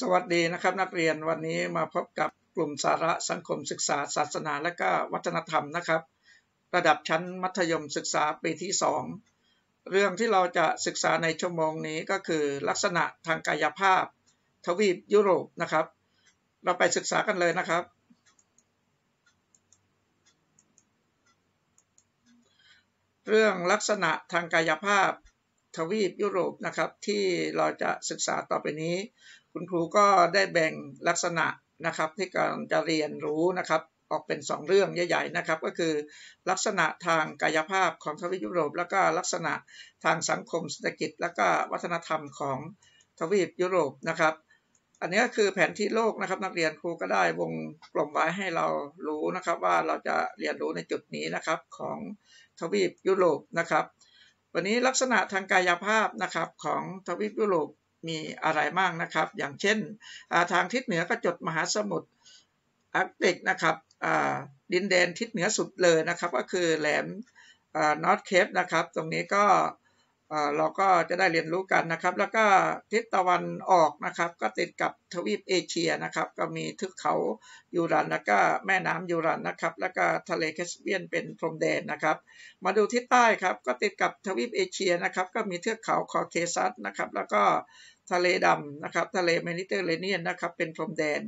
สวัสดีนะครับนักเรียนวันนี้มาพบกับกลุ่มสาระสังคมศึกษา ศาสนาและก็วัฒนธรรมนะครับ ระดับชั้นมัธยมศึกษาปีที่ 2 เรื่องที่เราจะศึกษาในชั่วโมงนี้ก็คือ ลักษณะทางกายภาพ ทวีปยุโรปนะครับ เราไปศึกษากันเลยนะครับ เรื่องลักษณะทางกายภาพทวีปยุโรปนะครับ ที่เราจะศึกษาต่อไปนี้ คุณครูก็ได้แบ่งลักษณะนะครับที่การจะเรียนรู้นะครับออกเป็น 2 เรื่องใหญ่ๆนะครับ ก็คือลักษณะทางกายภาพของทวีปยุโรปแล้วก็ลักษณะทางสังคมเศรษฐกิจ แล้วก็วัฒนธรรมของทวีปยุโรปนะครับ อันนี้ก็คือแผนที่โลกนะครับ นักเรียนครูก็ได้วงกลมไว้ให้เรารู้นะครับ ว่าเราจะเรียนรู้ในจุดนี้นะครับ ของทวีปยุโรปนะครับวันนี้ลักษณะทางกายภาพนะครับของทวีปยุโรปมีอะไรบ้างนะครับ อย่างเช่นทางทิศเหนือก็จดมหาสมุทรอาร์กติกนะครับดินแดนทิศเหนือสุดเลยนะครับก็คือแหลมนอร์ทเคปนะครับตรงนี้ก็เราก็จะได้เรียนรู้กันนะครับ แล้วก็ทิศตะวันออกนะครับ ก็ติดกับทวีปเอเชียนะครับก็มีทึกเขายูรันแล้วก็แม่น้ำยูรันนะครับ แล้วก็ทะเลแคสเปียนเป็นพรมแดนนะครับ มาดูทิศใต้ครับ ก็ติดกับทวีปเอเชียนะครับ ก็มีเทือกเขาคอเคซัสนะครับ แล้วก็ทะเลดำนะครับ ทะเลเมดิเตอร์เรเนียนนะครับเป็นพรมแดน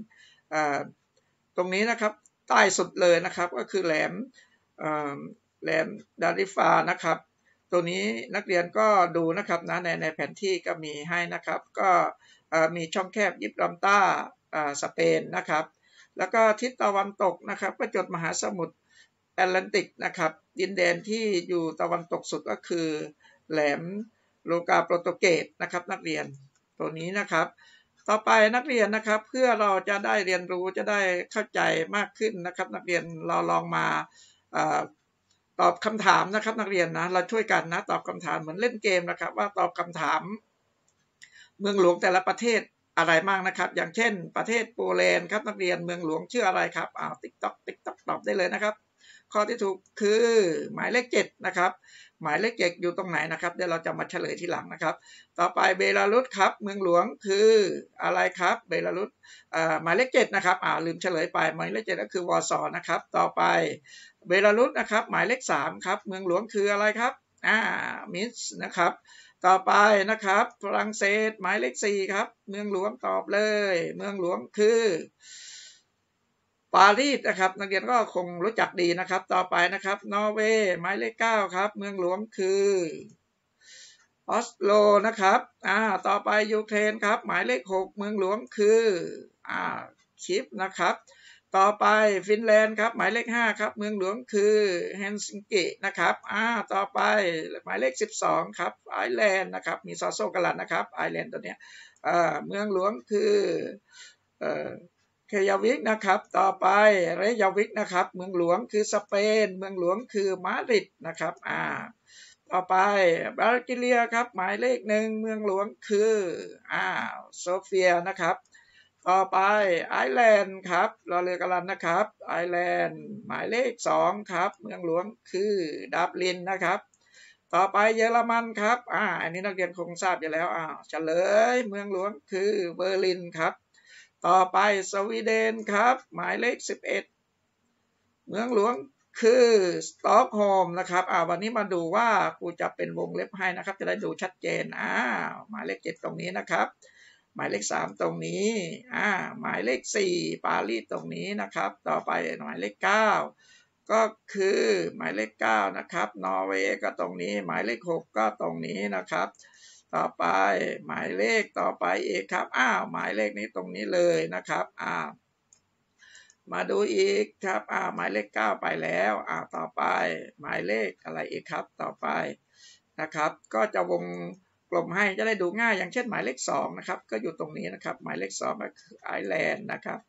ตรงนี้นะครับใต้สุดเลยนะครับก็คือแหลมแหลมดาริฟานะครับตัวนี้นักเรียนก็ดูนะครับนะในในแผนที่ก็มีให้นะครับ ก็มีช่องแคบยิบรัมต้าสเปนนะครับ แล้วก็ทิศตะวันตกนะครับประจดมหาสมุทรแอตแลนติกนะครับดินแดนที่อยู่ตะวันตกสุดก็คือ แหลมโลกาโปรโตเกตนะครับ นักเรียนตัวนี้นะครับ ต่อไปนักเรียนนะครับเพื่อเราจะได้เรียนรู้จะได้เข้าใจมากขึ้นนะครับ นักเรียนเราลองมาตอบคำถามนะครับนักเรียนนะเราช่วยกันนะ ตอบคำถามเหมือนเล่นเกมนะครับ ว่าตอบคำถาม เมืองหลวงแต่ละประเทศอะไรมากนะครับ อย่างเช่นประเทศโปแลนด์ครับนักเรียนเมืองหลวงชื่ออะไรครับอ้าวติ๊กต๊อกติ๊กต๊อกตอบได้เลยนะครับ ข้อที่ถูกคือหมายเลขเจ็ดนะครับหมายเลขเจ็ดอยู่ตรงไหนนะครับเดี๋ยวเราจะมาเฉลยทีหลังนะครับ ต่อไปเบลารุสครับ เมืองหลวงคืออะไรครับ เบลารุสหมายเลขเจ็ดนะครับอ่าลืมเฉลยไป หมายเลขเจ็ดก็คือวอร์ซอนะครับต่อไปเบลารุสนะครับหมายเลข3ครับเมืองหลวงคืออะไรครับอ่ามิสนะครับ ต่อไปนะครับฝรั่งเศสหมายเลข4ครับ เมืองหลวงตอบเลย เมืองหลวงคือปารีสนะครับนักเรียนก็คงรู้จักดีนะครับ ต่อไปนะครับนอร์เวย์หมายเลข9ครับเมืองหลวงคือออสโลนะครับอ่าต่อไปยูเครนครับหมายเลข6 เมืองหลวงคืออ่าคิฟนะครับต่อไปฟินแลนด์ครับหมายเลข 5 ครับเมืองหลวงคือเฮนซิงกินะครับอ่าต่อไปหมายเลข 12 ครับไอร์แลนด์นะครับมีซอโซกลัดนะครับไอร์แลนด์ตัวเนี้ยอ่าเมืองหลวงคือเอ่อเคยาวิกนะครับ ต่อไปเรยาวิกนะครับ เมืองหลวงคือสเปนเมืองหลวงคือมาดริดนะครับอ่าต่อไปบรลกิเลียครับหมายเลขหนึ่งเมืองหลวงคืออ่าโซเฟียนะครับต่อไป ไอแลนด์ครับรอเรือกัลันนะครับ ไอแลนด์ หมายเลขสองครับ เมืองหลวงคือดับลินนะครับ ต่อไปเยอรมันครับ อ่า อันนี้นักเรียนคงทราบอยู่แล้วอ้าวเฉลย เมืองหลวงคือเบอร์ลินครับ ต่อไปสวีเดนครับ หมายเลข 11 เมืองหลวงคือสต็อกโฮมนะครับ อ่า วันนี้มาดูว่าครูจะเป็นวงเล็บให้นะครับ จะได้ดูชัดเจนอ่าหมายเลขเจ็ดตรงนี้นะครับหมายเลขสามตรงนี้ อ่า หมายเลขสี่ปารีสตรงนี้นะครับ ต่อไปหมายเลขเก้าก็คือหมายเลขเก้านะครับ นอร์เวย์ก็ตรงนี้ หมายเลขหกก็ตรงนี้นะครับ ต่อไปหมายเลขต่อไปเอกครับอ้าวหมายเลขนี้ตรงนี้เลยนะครับ อ่า มาดูอีกครับอ่าหมายเลขเก้าไปแล้ว อ่า ต่อไป หมายเลขอะไรอีกครับ ต่อไปนะครับ ก็จะวงกลมให้จะได้ดูง่ายอย่างเช่นหมายเลข2นะครับก็อยู่ตรงนี้นะครับหมายเลข2ก็คือไอแลนด์นะครับ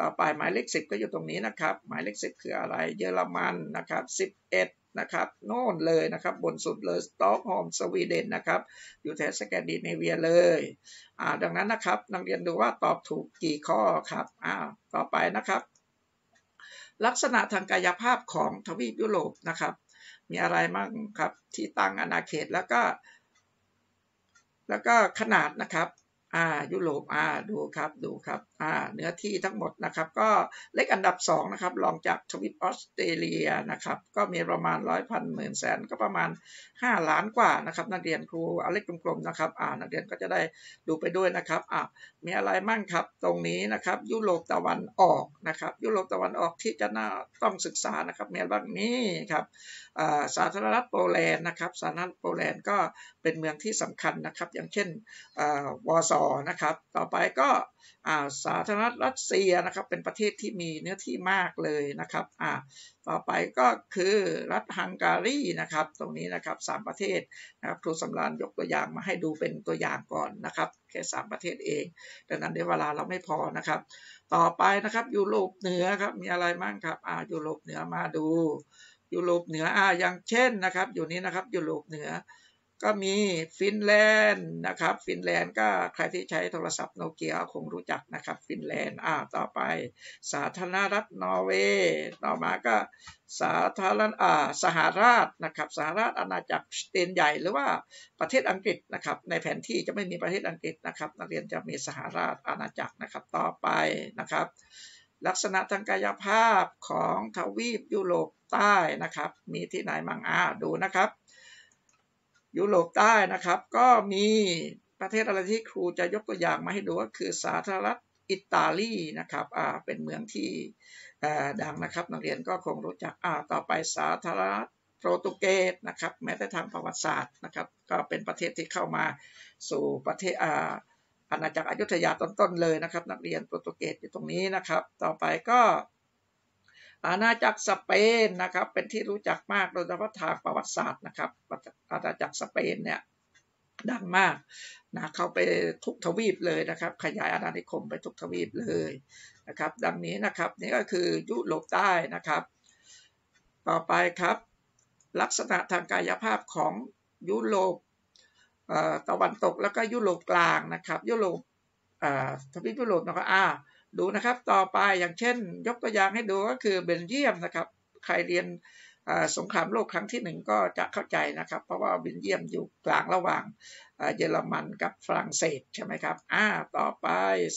ต่อไปหมายเลข10 ก็อยู่ตรงนี้นะครับ หมายเลข10คืออะไรเยอรมันนะครับ11นะครับโน่นเลยนะครับบนสุดเลยสต็อกโฮมสวีเดนนะครับ อยู่แถบสแกนดิเนเวียเลยอ่าดังนั้นนะครับนักเรียนดูว่าตอบถูกกี่ข้อครับอ่าต่อไปนะครับ ลักษณะทางกายภาพของทวีปยุโรปนะครับมีอะไรบ้างครับที่ตั้งอาณาเขตแล้วก็แล้วก็ขนาดนะครับ อ่า ยุโรป อ่า ดูครับ ดูครับเนื้อที่ทั้งหมดนะครับก็เล็กอันดับ2นะครับรองจากทวิปออสเตรเลียนะครับก็มีประมาณร้อยพันหมื่นแสน ก็ประมาณ 5 ล้านกว่านะครับนักเรียนครูเอาเลขกลมๆนะครับอ่านักเรียนก็จะได้ดูไปด้วยนะครับอ่ามีอะไรมั่งครับตรงนี้นะครับยุโรปตะวันออกนะครับยุโรปตะวันออกที่จะน่าต้องศึกษานะครับมีบ้างนี้ครับสาธารณรัฐโปแลนด์นะครับสาธารณรัฐโปแลนด์ก็เป็นเมืองที่สำคัญนะครับอย่างเช่นวอร์ซอนะครับต่อไปก็่าาธารณรัฐรัสเซียนะครับ เป็นประเทศที่มีเนื้อที่มากเลยนะครับ อ่า ต่อไปก็คือรัฐฮังการีนะครับ ตรงนี้นะครับสามประเทศนะครับ ครูสำรานยกตัวอย่างมาให้ดูเป็นตัวอย่างก่อนนะครับ แค่สามประเทศเอง ดังนั้นเนวเวลาเราไม่พอนะครับ ต่อไปนะครับ ยุโรปเหนือครับ มีอะไรบ้างครับ อ่า ยุโรปเหนือมาดู ยุโรปเหนือ อ่า อย่างเช่นนะครับ อยู่นี้นะครับ ยุโรปเหนือก็มีฟินแลนด์นะครับ ฟินแลนด์ก็ใครที่ใช้โทรศัพท์โนเกีย คงรู้จักนะครับ ฟินแลนด์อ่าต่อไป สาธารณรัฐนอร์เวย์ ต่อมาก็สาธารณอ่าสหราชนะครับ สหราชอาณาจักรสเตนใหญ่หรือว่าประเทศอังกฤษนะครับ ในแผนที่จะไม่มีประเทศอังกฤษนะครับ นักเรียนจะมีสหราชอาณาจักรนะครับต่อไปนะครับ ลักษณะทางกายภาพของทวีปยุโรปใต้นะครับ มีที่ไหนมั่งอ่าดูนะครับยุโรปใต้นะครับก็มีประเทศอะไรที่ครูจะยกตัวอย่างมาให้ดูก็คือสาธารณรัฐอิตาลีนะครับอ่าเป็นเมืองที่ดังนะครับ นักเรียนก็คงรู้จักอ่าต่อไปสาธารณรัฐโปรตุเกสนะครับ แม้แต่ทางประวัติศาสตร์นะครับ ก็เป็นประเทศที่เข้ามาสู่ประเทศอ่าอาณาจักรอยุธยาต้นๆเลยนะครับ นักเรียนโปรตุเกสอยู่ตรงนี้นะครับ ต่อไปก็อาณาจักรสเปนนะครับเป็นที่รู้จักมากโดยเฉพาะทางประวัติศาสตร์นะครับอาณาจักรสเปนเนี่ยดังมากนะเขาไปทุกทวีปเลยนะครับขยายอาณานิคมไปทุกทวีปเลยนะครับดังนี้นะครับนี่ก็คือยุโรปใต้นะครับ ต่อไปครับลักษณะทางกายภาพของยุโรปตะวันตกแล้วก็ยุโรปกลางนะครับยุโรปทวีปยุโรปนะครับอ่าดูนะครับต่อไปอย่างเช่น ยกตัวอย่างให้ดูก็คือเบลเยียมนะครับ ใครเรียนสงครามโลกครั้งที่หนึ่งก็จะเข้าใจนะครับ เพราะว่าเบลเยียมอยู่กลางระหว่างเยอรมันกับฝรั่งเศสใช่ไหมครับอ่าต่อไป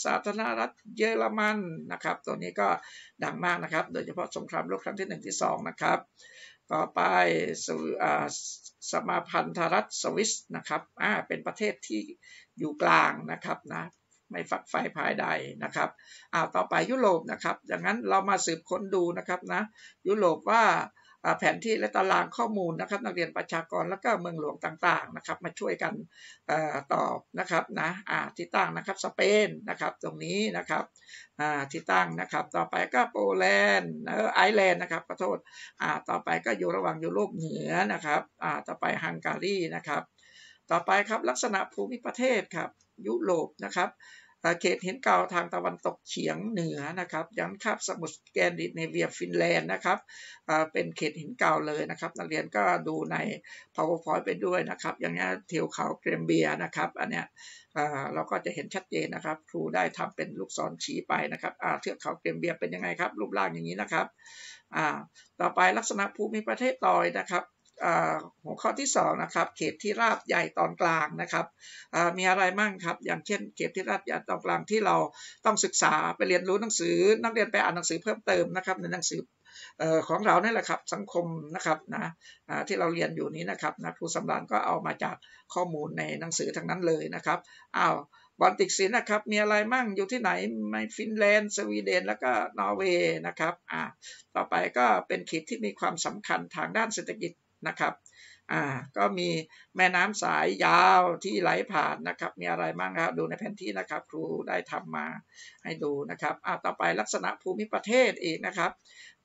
สาธารณรัฐเยอรมันนะครับตัวนี้ก็ดังมากนะครับ โดยเฉพาะสงครามโลกครั้งที่หนึ่งที่สองนะครับต่อไปสมาพันธรัฐสวิสนะครับอ่าเป็นประเทศที่อยู่กลางนะครับนะไม่ฝักไฝ่ภายใดนะครับ อ่า ต่อไปยุโรปนะครับดังนั้นเรามาสืบค้นดูนะครับนะ ยุโรปว่าแผนที่และตารางข้อมูลนะครับ นักเรียนประชากรแล้วก็เมืองหลวงต่าง ๆนะครับ มาช่วยกันตอบนะครับนะที่ตั้งนะครับสเปนนะครับ ตรงนี้นะครับที่ตั้งนะครับ ต่อไปก็โปแลนด์ไอร์แลนด์นะครับขอโทษต่อไปก็อยู่ระหว่างยุโรปเหนือนะครับต่อไปฮังการีนะครับต่อไปครับลักษณะภูมิประเทศครับ ยุโรปนะครับเขตหินเก่าทางตะวันตกเฉียงเหนือนะครับย้ำคาบสมุทรแกนดิเนเวียฟินแลนด์นะครับเป็นเขตหินเก่าเลยนะครับนักเรียนก็ดูใน powerpoint ไปด้วยนะครับ อย่างเงี้ยเทวเขาเกรมเบียนะครับ อันเนี้ยเราก็จะเห็นชัดเจนนะครับ ครูได้ทำเป็นลูกศรชี้ไปนะครับเทือกเขาเกรมเบียเป็นยังไงครับรูปร่างอย่างนี้นะครับต่อไปลักษณะภูมิประเทศต่อยนะครับหัวข้อที่2นะครับ เขตที่ราบใหญ่ตอนกลางนะครับมีอะไรมั่งครับ อย่างเช่น เขตที่ราบใหญ่ตอนกลางที่เราต้องศึกษาไปเรียนรู้หนังสือ นักเรียนไปอ่านหนังสือเพิ่มเติมนะครับในหนังสือของเราเนี่ยแหละครับ สังคมนะครับนะที่เราเรียนอยู่นี้นะครับนะครูสำรานก็เอามาจากข้อมูลในหนังสือทั้งนั้นเลยนะครับอ้าวบอลติกสินนะครับ มีอะไรมั่งอยู่ที่ไหนไม่ฟินแลนด์ สวีเดน แล้วก็นอร์เวย์นะครับอ่าต่อไปก็เป็นเขตที่มีความสำคัญทางด้านเศรษฐกิจนะครับ อ่า ก็มีแม่น้ำสายยาวที่ไหลผ่านนะครับ มีอะไรบ้างครับ ดูในแผนที่นะครับ ครูได้ทำมาให้ดูนะครับ อ่าต่อไปลักษณะภูมิประเทศอีกนะครับ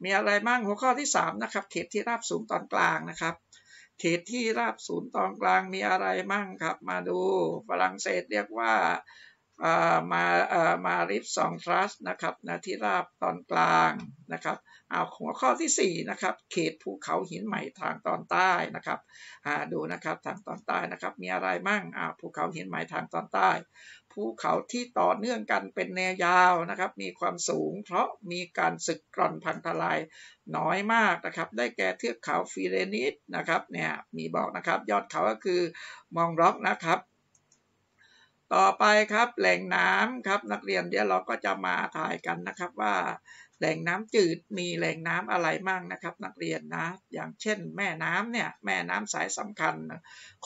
มีอะไรบ้างหัวข้อที่3นะครับ เขตที่ราบสูงตอนกลางนะครับ เขตที่ราบสูงตอนกลาง มีอะไรบ้างครับ มาดูฝรั่งเศสเรียกว่ามามาริฟสองทรัสนะครับนะที่ราบตอนกลางนะครับเอาหัวข้อที่ 4 นะครับ เขตภูเขาหินใหม่ทางตอนใต้นะครับดูนะครับทางตอนใต้นะครับ มีอะไรมั่งภูเขาหินใหม่ทางตอนใต้ ภูเขาที่ต่อเนื่องกันเป็นแนวยาวนะครับ มีความสูงเพราะมีการสึกกร่อนพังทลายน้อยมากนะครับ ได้แก่เทือกเขาฟิเรนิสนะครับเนี่ยมีบอกนะครับ ยอดเขาก็คือมองร็อกนะครับต่อไปครับแหล่งน้ำครับนักเรียนเดี๋ยวเราก็จะมาถ่ายกันนะครับว่าแหล่งน้ำจืดมีแหล่งน้ำอะไรบ้างนะครับ นักเรียนนะ อย่างเช่นแม่น้ำเนี่ยแม่น้ำสายสำคัญ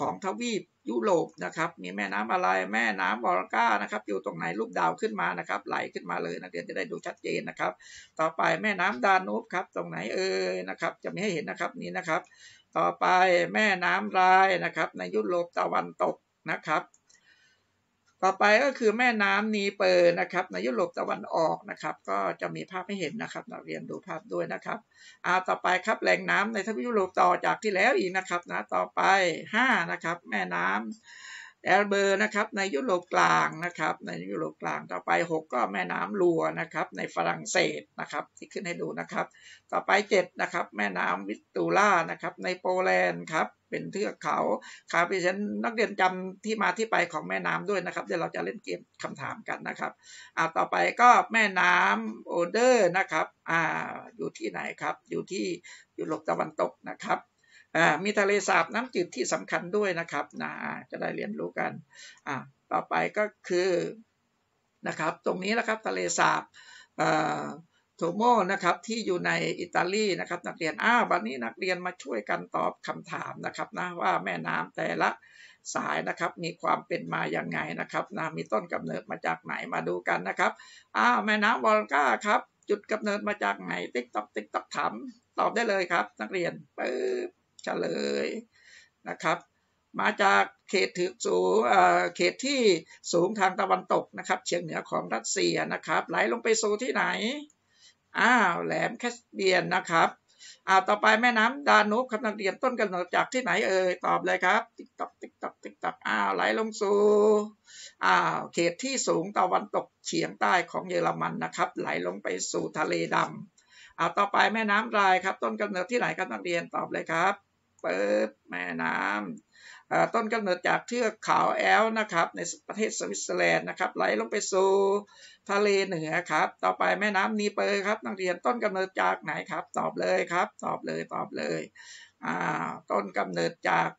ของทวีปยุโรปนะครับมีแม่น้ำอะไร แม่น้ำบอลก้านะครับอยู่ตรงไหนรูปดาวขึ้นมานะครับ ไหลขึ้นมาเลย นักเรียนจะได้ดูชัดเจนนะครับ ต่อไปแม่น้ำดานูบครับ ตรงไหนเอ่ยนะครับจะไม่ให้เห็นนะครับนี้นะครับ ต่อไปแม่น้ำรายนะครับ ในยุโรปตะวันตกนะครับต่อไปก็คือแม่น้ำนีเปอร์นะครับในยุโรปตะวันออกนะครับ ก็จะมีภาพให้เห็นนะครับนักเรียนดูภาพด้วยนะครับเอาต่อไปครับแหล่งน้ำในทวีปยุโรปต่อจากที่แล้วอีกนะครับ นะ ต่อไป 5 นะครับ แม่น้ำแอลเบอร์นะครับในยุโรปกลางนะครับ ในยุโรปกลางต่อไป 6 ก็แม่น้ำลัวนะครับในฝรั่งเศสนะครับ ที่ขึ้นให้ดูนะครับ ต่อไป 7 นะครับ แม่น้ำวิตูล่านะครับในโปแลนด์ครับเป็นเทือกเขาครับิฉันนักเรียนจำที่มาที่ไปของแม่น้ำด้วยนะครับเดี๋ยวเราจะเล่นเกมคำถามกันนะครับอ่าต่อไปก็แม่น้ำโอเดอร์นะครับอ่าอยู่ที่ไหนครับ อยู่ที่ยุโรปตะวันตกนะครับมีทะเลสาบน้ำจืดที่สำคัญด้วยนะครับนะจะได้เรียนรู้กันต่อไปก็คือนะครับ ตรงนี้นะครับทะเลสาบโทโมนะครับที่อยู่ในอิตาลีนะครับ นักเรียนอ้าววันนี้นักเรียนมาช่วยกันตอบคำถามนะครับนะว่าแม่น้ำแต่ละสายนะครับ มีความเป็นมาอย่างไงนะครับนะมีต้นกำเนิดมาจากไหนมาดูกันนะครับอ้าวแม่น้ำวอลกาครับจุดกำเนิดมาจากไหน ติ๊กตอกติ๊กตอกถามตอบได้เลยครับ นักเรียนปึ๊บเฉลยนะครับ มาจากเขตถือสูงเขตที่สูงทางตะวันตกนะครับเฉียงเหนือของรัสเซียนะครับไหลลงไปสู่ที่ไหนอ้าวแหลมแคสเปียนนะครับอ้าวต่อไปแม่น้ำดานูบครับนักเรียนต้นกำเนิดจากที่ไหนเอ่ยตอบเลยครับ ติ๊กตักติ๊กตักติ๊กตักอ้าวไหลลงสู่อ้าวเขตที่สูงตะวันตก เฉียงใต้ของเยอรมันนะครับ ไหลลงไปสู่ทะเลดำอ้าวต่อไปแม่น้ำไรครับต้นกำเนิดที่ไหนครับนักเรียนตอบเลยครับปิดแม่น้ำต้นกำเนิดจากเทือกเขาแอลนะครับในประเทศสวิตเซอร์แลนด์นะครับไหลลงไปสู่ ทะเลเหนือครับต่อไปแม่น้ำนีเปอร์ครับ นักเรียนต้นกำเนิดจากไหนครับตอบเลยครับตอบเลยตอบเลยต้นกำเนิดจาก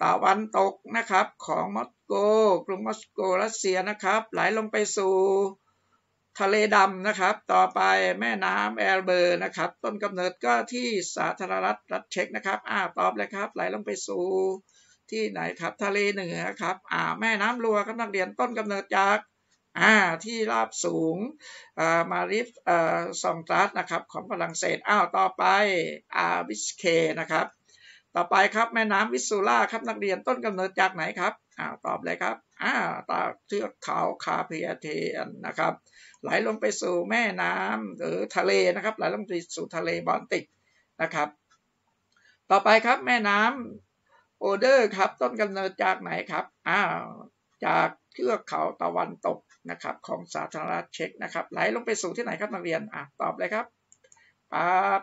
ตะวันตกนะครับของมอสโก กรุงมอสโกรัสเซียนะครับไหลลงไปสู่ทะเลดำนะครับต่อไปแม่น้ำแอลเบอร์นะครับ ต้นกำเนิดก็ที่สาธารณรัฐรัฐเช็กนะครับอ่าตอบเลยครับไหลลงไปสู่ที่ไหนครับทะเลเหนือครับอ่าแม่น้ำลัวครับนักเรียนต้นกำเนิดจากอ่าที่ราบสูงอ่ามาริฟอ่าซองตรัสนะครับของฝรั่งเศสอ้าวต่อไปอ่าบิสเคนะครับ ต่อไปครับแม่น้ำวิสูล่าครับนักเรียนต้นกำเนิดจากไหนครับอ้าวตอบเลยครับอ้าตากเทือกเขาคาเพียเทียนนะครับไหลลงไปสู่แม่น้ำหรือทะเลนะครับไหลลงไปสู่ทะเลบอลติกนะครับ ต่อไปครับแม่น้ำโอเดอร์ครับ ต้นกำเนิดจากไหนครับอ้าวจากเทือกเขาตะวันตกนะครับ ของสาธารณรัฐเช็กนะครับไหลลงไปสู่ที่ไหนครับนักเรียนอ่ะตอบเลยครับปั๊บ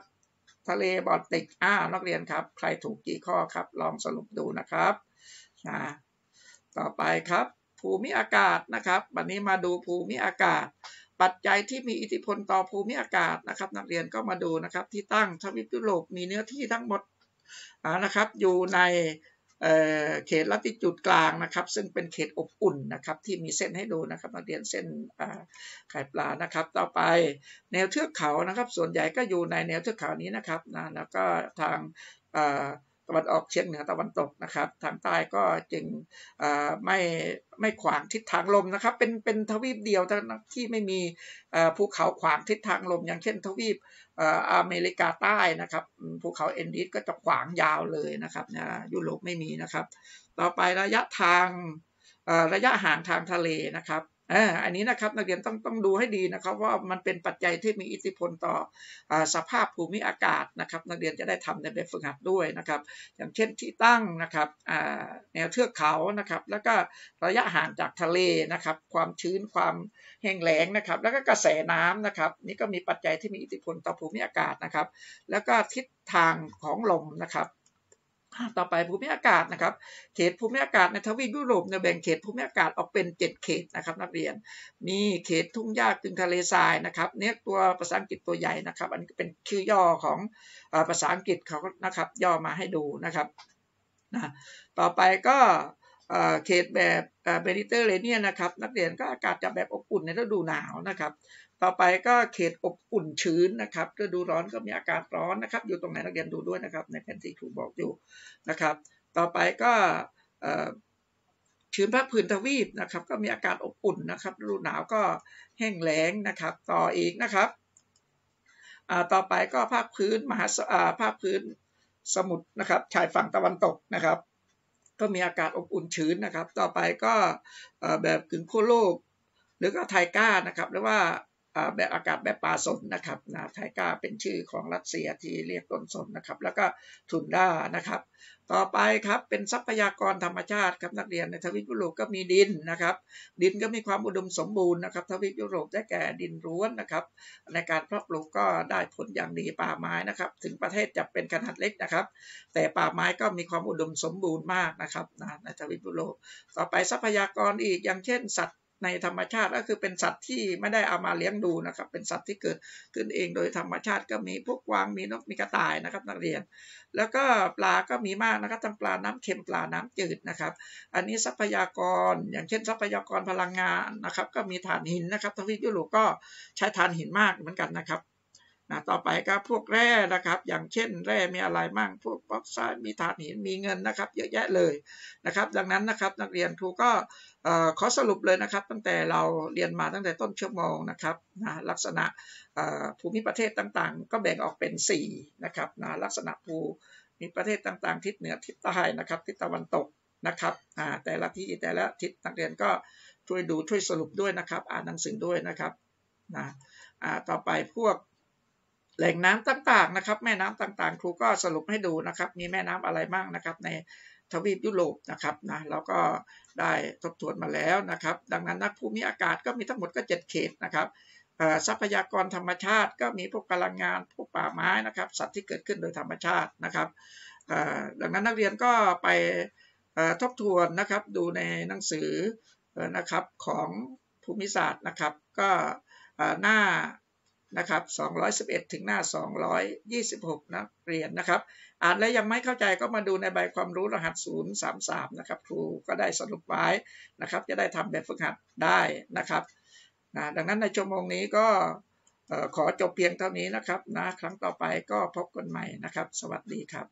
ทะเลบอลติกอ้านักเรียนครับ ใครถูกกี่ข้อครับลองสรุปดูนะครับนะต่อไปครับภูมิอากาศนะครับวันนี้มาดูภูมิอากาศ ปัจจัยที่มีอิทธิพลต่อภูมิอากาศนะครับ นักเรียนก็มาดูนะครับ ที่ตั้งทวีปยุโรปมีเนื้อที่ทั้งหมดนะครับอยู่ในเขตลัติจูดกลางนะครับ ซึ่งเป็นเขตอบอุ่นนะครับที่มีเส้นให้ดูนะครับนักเรียนเส้นไข่ปลานะครับ ต่อไปแนวเทือกเขานะครับส่วนใหญ่ก็อยู่ในแนวเทือกเขานี้นะครับนะแล้วก็ทางตะวันออกเฉียงเหนือตะวันตกนะครับ ทางใต้ก็จึงไม่ไม่ขวางทิศทางลมนะครับเป็นเป็นทวีปเดียวที่ไม่มีภูเขาขวางทิศทางลม อย่างเช่นทวีปอเมริกาใต้นะครับ ภูเขาเอนดิสก็จะขวางยาวเลยนะครับนะยุโรปไม่มีนะครับ ต่อไประยะทางระยะห่างทางทะเลนะครับอ่าอันนี้นะครับนักเรียนต้องต้องดูให้ดีนะครับ ว่ามันเป็นปัจจัยที่มีอิทธิพลต่ออสภาพภูมิอากาศนะครับ นักเรียนจะได้ทำในแบบฝึกหัดด้วยนะครับ อย่างเช่นที่ตั้งนะครับแนวเทือกเขานะครับ แล้วก็ระยะห่างจากทะเลนะครับ ความชื้นความแห้งแล้งนะครับ แล้วก็กระแสน้ำนะครับนี่ก็มีปัจจัยที่มีอิทธิพลต่อภูมิอากาศนะครับ แล้วก็ทิศทางของลมนะครับต่อไปภูมิอากาศนะครับ เขตภูมิอากาศในทวีปยุโรปเนี่ยแบ่งเขตภูมิอากาศออกเป็น 7 เขตนะครับ นักเรียน มีเขตทุ่งหญ้าตึงทะเลทรายนะครับ เนี่ยตัวภาษาอังกฤษตัวใหญ่นะครับอันนี้เป็นชื่อย่อของภาษาอังกฤษเขานะครับย่อมาให้ดูนะครับนะต่อไปก็เขตแบบเบริเตอร์เรเนียนะครับ นักเรียนก็อากาศจะแบบอบอุ่นในฤดูหนาวนะครับต่อไปก็เขตอบอุ่นชื้นนะครับฤดูร้อนก็มีอากาศร้อนนะครับ อยู่ตรงไหนนักเรียนดูด้วยนะครับ ในแผนที่ครูบอกอยู่นะครับ ต่อไปก็ชื้นภาคพื้นทวีปนะครับ ก็มีอากาศอบอุ่นนะครับฤดูหนาวก็แห้งแล้งนะครับ ต่ออีกนะครับต่อไปก็ภาคพื้นมหาภาคพื้นสมุทรนะครับชายฝั่งตะวันตกนะครับ ก็มีอากาศอบอุ่นชื้นนะครับ ต่อไปก็แบบกึ่งขั้วโลกหรือก็ไทก้านะครับหรือว่าแบบอากาศแบบปลาสนนะครับนะไทกาเป็นชื่อของรัสเซียที่เรียกต้นสนนะครับ แล้วก็ทุนด้านะครับ ต่อไปครับเป็นทรัพยากรธรรมชาติครับนักเรียนในทวีปยุโรปก็มีดินนะครับ ดินก็มีความอุดมสมบูรณ์นะครับ ทวีปยุโรปได้แก่ดินร้วนนะครับ ในการเพาะปลูกก็ได้ผลอย่างดีป่าไม้นะครับถึงประเทศจะเป็นขนาดเล็กนะครับ แต่ป่าไม้ก็มีความอุดมสมบูรณ์มากนะครับนะในทวีปยุโรป ต่อไปทรัพยากรอีกอย่างเช่นสัตว์ในธรรมชาติก็คือเป็นสัตว์ที่ไม่ได้เอามาเลี้ยงดูนะครับ เป็นสัตว์ที่เกิดขึ้นเอง โดยธรรมชาติก็มีพวกกวางมีนกมีกระต่ายนะครับนักเรียน แล้วก็ปลาก็มีมากนะครับทั้งปลาน้ำเค็มปลาน้ำจืดนะครับ อันนี้ทรัพยากร อย่างเช่น ทรัพยากรพลังงานนะครับ ก็มีถ่านหินนะครับทวีปยุโรปก็ใช้ถ่านหินมากเหมือนกันนะครับนะต่อไปครับพวกแร่นะครับ อย่างเช่นแร่มีอะไรมั่งพวกป๊อกซด์มีถ่านหินมีเงินนะครับ เยอะแยะเลยนะครับ ดังนั้นนะครับนักเรียนครูก็ขอสรุปเลยนะครับ ตั้งแต่เราเรียนมาตั้งแต่ต้นชั่วโมงนะครับนะลักษณะภูมิประเทศต่างๆ ก็แบ่งออกเป็น 4 นะครับนะลักษณะภูมิประเทศต่างๆ ทิศเหนือทิศใต้นะครับทิศตะวันตกนะครับแต่ละที่แต่ละทิศนักเรียนก็ช่วยดูช่วยสรุปด้วยนะครับอ่านหนังสือด้วยนะครับนะต่อไปพวกแหล่งน้ำต่างๆนะครับแม่น้ำต่างๆ ครูก็สรุปให้ดูนะครับมีแม่น้ำอะไรบ้างนะครับ ในทวีปยุโรปนะครับนะเราก็ได้ทบทวนมาแล้วนะครับ ดังนั้นนักภูมิอากาศก็มีทั้งหมดก็7เขตนะครับทรัพยากรธรรมชาติก็มีพวกพลังงานพวกป่าไม้นะครับ สัตว์ที่เกิดขึ้นโดยธรรมชาตินะครับดังนั้นนักเรียนก็ไปทบทวนนะครับดูในหนังสือนะครับของภูมิศาสตร์นะครับก็หน้านะครับ211 ถึงหน้า 226นักเรียนนะครับ อ่านแล้วยังไม่เข้าใจก็มาดูในใบความรู้รหัส 033นะครับครูก็ได้สรุปไว้นะครับจะได้ทำแบบฝึกหัดได้นะครับนะดังนั้นในชั่วโมงนี้ก็ขอจบเพียงเท่านี้นะครับนะครั้งต่อไปก็พบกันใหม่นะครับ สวัสดีครับ